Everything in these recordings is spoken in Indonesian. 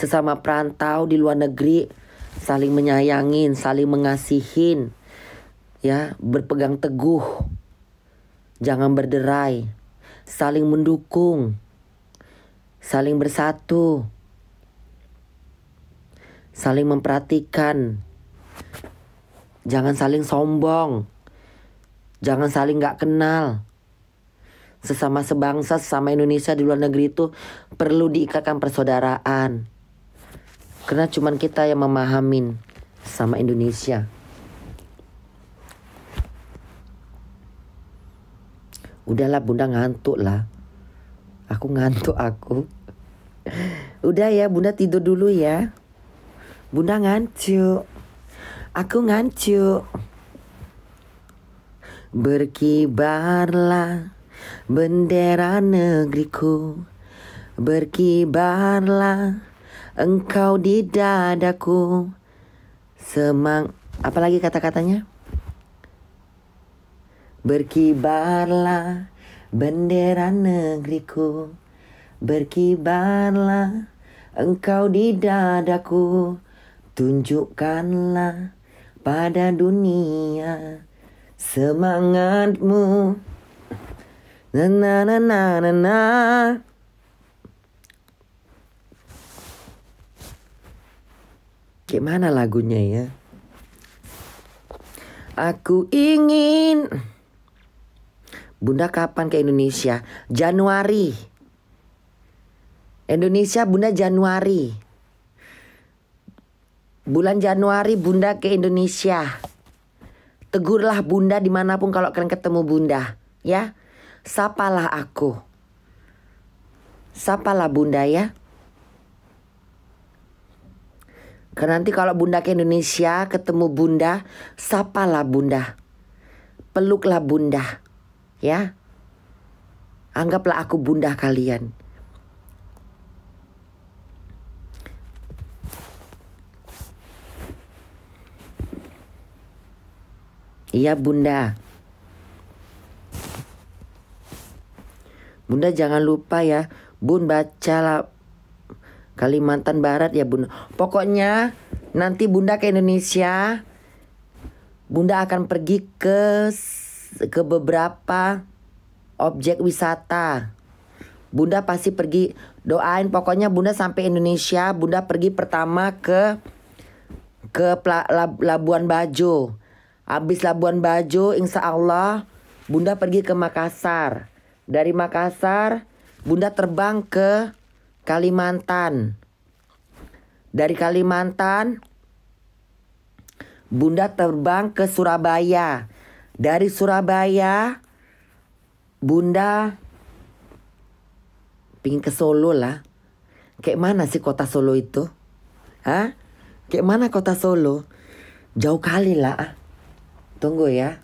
sesama perantau di luar negeri saling menyayangin, saling mengasihin. Ya, berpegang teguh. Jangan berderai. Saling mendukung. Saling bersatu. Saling memperhatikan. Jangan saling sombong. Jangan saling nggak kenal sesama sebangsa, sesama Indonesia di luar negeri itu perlu diikatkan persaudaraan. Karena cuman kita yang memahamin sama Indonesia. Udahlah bunda ngantuk lah. Aku ngantuk aku. Udah ya bunda tidur dulu ya. Bunda ngantuk. Aku ngantuk. Berkibarlah bendera negeriku Berkibarlah Engkau di dadaku Semang Apalagi kata-katanya Berkibarlah bendera negeriku Berkibarlah engkau di dadaku Tunjukkanlah pada dunia semangatmu Na na na na na, na. Gimana lagunya ya? Aku ingin Bunda kapan ke Indonesia? Januari. Indonesia Bunda Januari. Bulan Januari Bunda ke Indonesia. Tegurlah Bunda dimanapun kalau kalian ketemu Bunda. Ya, sapalah aku. Sapalah Bunda ya. Karena nanti kalau bunda ke Indonesia ketemu bunda, sapalah bunda. Peluklah bunda. Ya. Anggaplah aku bunda kalian. Iya bunda. Bunda jangan lupa ya, bun bacalah. Kalimantan Barat ya Bunda. Pokoknya nanti Bunda ke Indonesia, Bunda akan pergi ke ke beberapa objek wisata. Bunda pasti pergi doain pokoknya Bunda sampai Indonesia, Bunda pergi pertama ke ke Labuan Bajo. Habis Labuan Bajo, insya Allah Bunda pergi ke Makassar. Dari Makassar, Bunda terbang ke Kalimantan. Dari Kalimantan, Bunda terbang ke Surabaya. Dari Surabaya, Bunda pingin ke Solo lah. Kayak mana sih kota Solo itu? Hah? Kayak mana kota Solo? Jauh kali lah. Tunggu ya.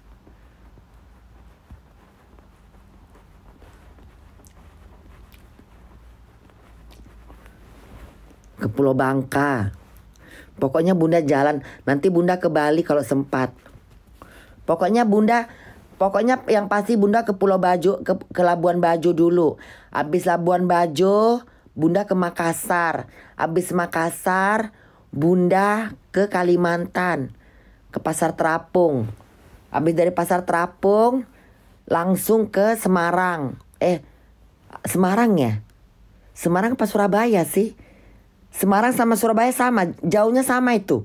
ke Pulau Bangka. Pokoknya Bunda jalan, nanti Bunda ke Bali kalau sempat. Pokoknya Bunda Pokoknya yang pasti Bunda ke Pulau Bajo, ke, ke Labuan Bajo dulu. Habis Labuan Bajo, Bunda ke Makassar. Habis Makassar, Bunda ke Kalimantan, ke Pasar Terapung. Habis dari Pasar Terapung, langsung ke Semarang. Eh, Semarang ya? Semarang ke Surabaya sih? Semarang sama Surabaya sama, jauhnya sama itu.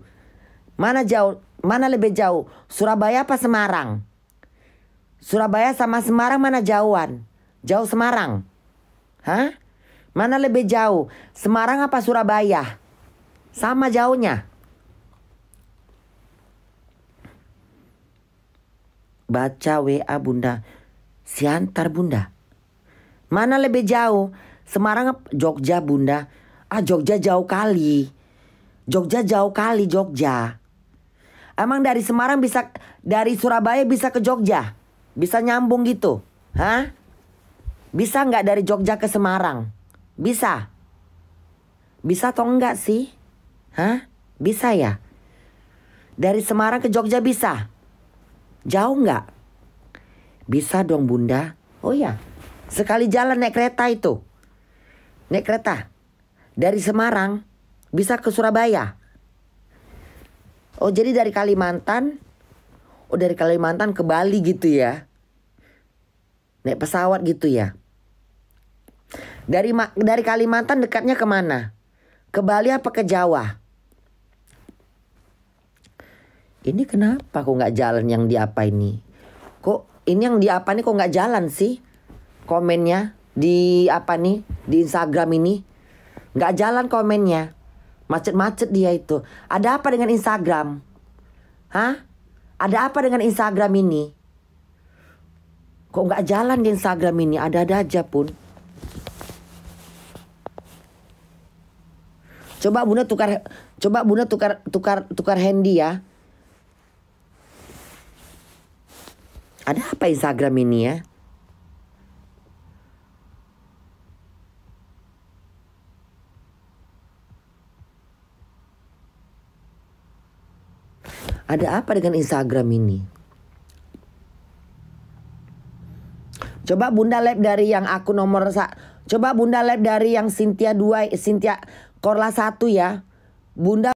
Mana jauh, mana lebih jauh? Surabaya apa Semarang? Surabaya sama Semarang mana jauhan? Jauh Semarang. Hah? Mana lebih jauh? Semarang apa Surabaya? Sama jauhnya. Baca WA Bunda. Siantar Bunda. Mana lebih jauh? Semarang Jogja Bunda ah Jogja jauh kali Jogja jauh kali Jogja emang dari Semarang bisa dari Surabaya bisa ke Jogja bisa nyambung gitu hah bisa nggak dari Jogja ke Semarang bisa bisa atau enggak sih hah bisa ya dari Semarang ke Jogja bisa jauh nggak bisa dong bunda oh iya, sekali jalan naik kereta itu naik kereta dari Semarang bisa ke Surabaya. Oh jadi dari Kalimantan, oh dari Kalimantan ke Bali gitu ya. Naik pesawat gitu ya. Dari dari Kalimantan dekatnya kemana? Ke Bali apa ke Jawa? Ini kenapa kok nggak jalan yang di apa ini? Kok ini yang di apa nih kok nggak jalan sih? Komennya di apa nih di Instagram ini? Nggak jalan komennya. Macet-macet dia itu. Ada apa dengan Instagram? Hah? Ada apa dengan Instagram ini? Kok nggak jalan di Instagram ini? Ada-ada aja pun. Coba Bunda tukar coba Bunda tukar tukar tukar handy ya. Ada apa Instagram ini ya? Ada apa dengan Instagram ini? Coba Bunda Lab dari yang aku nomor sa Coba Bunda Lab dari yang Cynthia 2, Cynthia Korla 1 ya. Bunda